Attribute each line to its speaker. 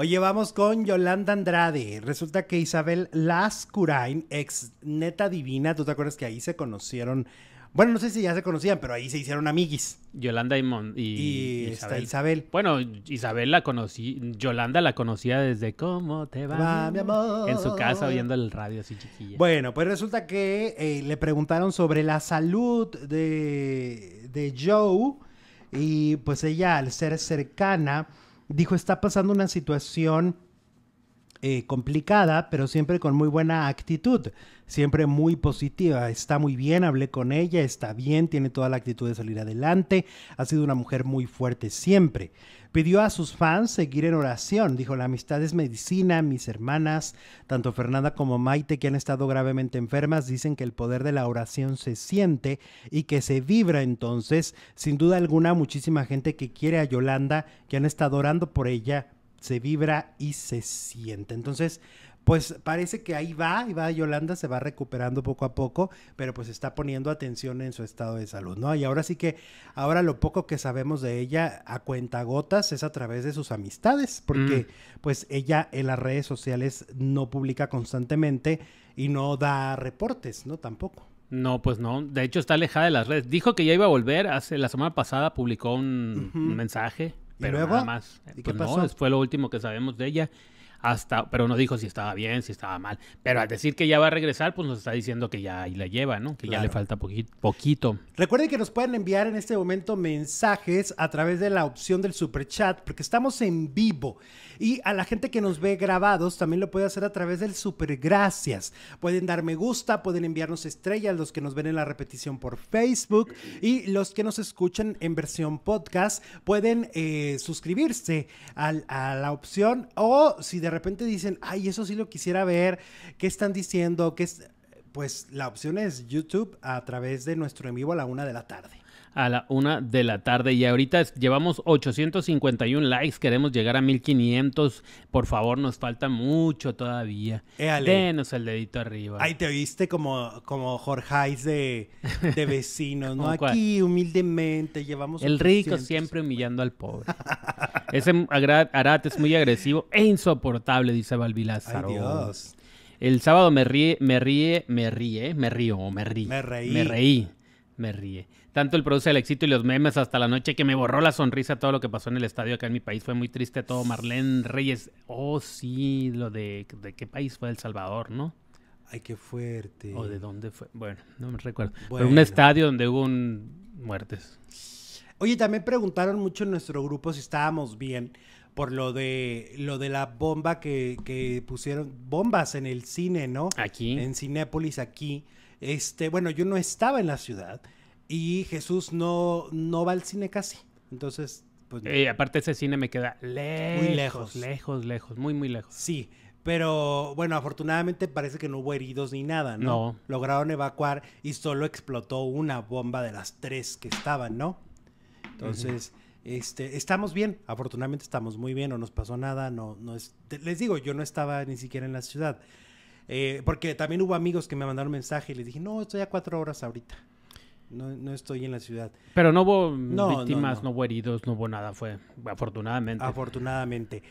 Speaker 1: Oye, vamos con Yolanda Andrade. Resulta que Isabel Lascurain, ex neta divina, ¿tú te acuerdas que ahí se conocieron? Bueno, no sé si ya se conocían, pero ahí se hicieron amiguis. Yolanda y, y, Isabel. Bueno, Isabel la conocí, Yolanda
Speaker 2: la conocía desde ¿Cómo te va, mi amor? En su casa viendo el radio así chiquilla.
Speaker 1: Bueno, pues resulta que eh, le preguntaron sobre la salud de, de Joe y pues ella al ser cercana Dijo, está pasando una situación eh, complicada, pero siempre con muy buena actitud, siempre muy positiva. Está muy bien, hablé con ella, está bien, tiene toda la actitud de salir adelante, ha sido una mujer muy fuerte siempre. Pidió a sus fans seguir en oración, dijo, la amistad es medicina, mis hermanas, tanto Fernanda como Maite, que han estado gravemente enfermas, dicen que el poder de la oración se siente y que se vibra entonces, sin duda alguna, muchísima gente que quiere a Yolanda, que han estado orando por ella, se vibra y se siente. Entonces, pues parece que ahí va, y va Yolanda, se va recuperando poco a poco, pero pues está poniendo atención en su estado de salud, ¿no? Y ahora sí que, ahora lo poco que sabemos de ella a cuentagotas es a través de sus amistades, porque mm. pues ella en las redes sociales no publica constantemente y no da reportes, ¿no? Tampoco.
Speaker 2: No, pues no. De hecho, está alejada de las redes. Dijo que ya iba a volver. Hace la semana pasada publicó un, un mensaje pero nada más. Pues no, fue lo último que sabemos de ella hasta, pero no dijo si estaba bien, si estaba mal. Pero al decir que ya va a regresar, pues nos está diciendo que ya ahí la lleva, ¿no? Que ya le falta poquito,
Speaker 1: Recuerden que nos pueden enviar en este momento mensajes a través de la opción del super chat, porque estamos en vivo. Y a la gente que nos ve grabados también lo puede hacer a través del super gracias. Pueden dar me gusta, pueden enviarnos estrellas, los que nos ven en la repetición por Facebook y los que nos escuchan en versión podcast pueden eh, suscribirse a la opción o si de de repente dicen, ay, eso sí lo quisiera ver, ¿qué están diciendo? que es? Pues la opción es YouTube a través de nuestro en vivo a la una de la tarde
Speaker 2: a la una de la tarde. Y ahorita llevamos 851 likes, queremos llegar a 1500. Por favor, nos falta mucho todavía. Denos el dedito arriba. Ahí
Speaker 1: te oíste como, como jorge de, vecinos, ¿no? Aquí humildemente llevamos... El rico siempre
Speaker 2: humillando al pobre. Ese Arat es muy agresivo e insoportable, dice Valvilázaro. Ay, Dios. El sábado me ríe, me ríe, me ríe, me río, me ríe. Me reí. Me reí. Me ríe. Tanto el produce del éxito y los memes hasta la noche que me borró la sonrisa todo lo que pasó en el estadio acá en mi país. Fue muy triste todo. Marlene Reyes. Oh, sí, lo de, qué país fue El Salvador, ¿no? Ay, qué fuerte.
Speaker 1: ¿O de dónde fue? Bueno, no me recuerdo. un
Speaker 2: estadio donde hubo un...
Speaker 1: muertes. Oye, también preguntaron mucho en nuestro grupo si estábamos bien por lo de lo de la bomba que, pusieron bombas en el cine, ¿no? Aquí. En Cinépolis aquí. Este, bueno, yo no estaba en la ciudad y Jesús no no va al cine casi. Entonces, pues eh, aparte ese cine me queda muy lejos, lejos, lejos, muy muy lejos. Sí, pero bueno, afortunadamente parece que no hubo heridos ni nada, ¿no? No. Lograron evacuar y solo explotó una bomba de las tres que estaban, ¿no? Entonces, este, estamos bien, afortunadamente estamos muy bien, no nos pasó nada, no, no es, les digo, yo no estaba ni siquiera en la ciudad. Eh, porque también hubo amigos que me mandaron mensaje y les dije, no, estoy a cuatro horas ahorita. No, no estoy en la ciudad. Pero no hubo víctimas, no,
Speaker 2: no. hubo heridos, no hubo nada, fue afortunadamente. Afortunadamente.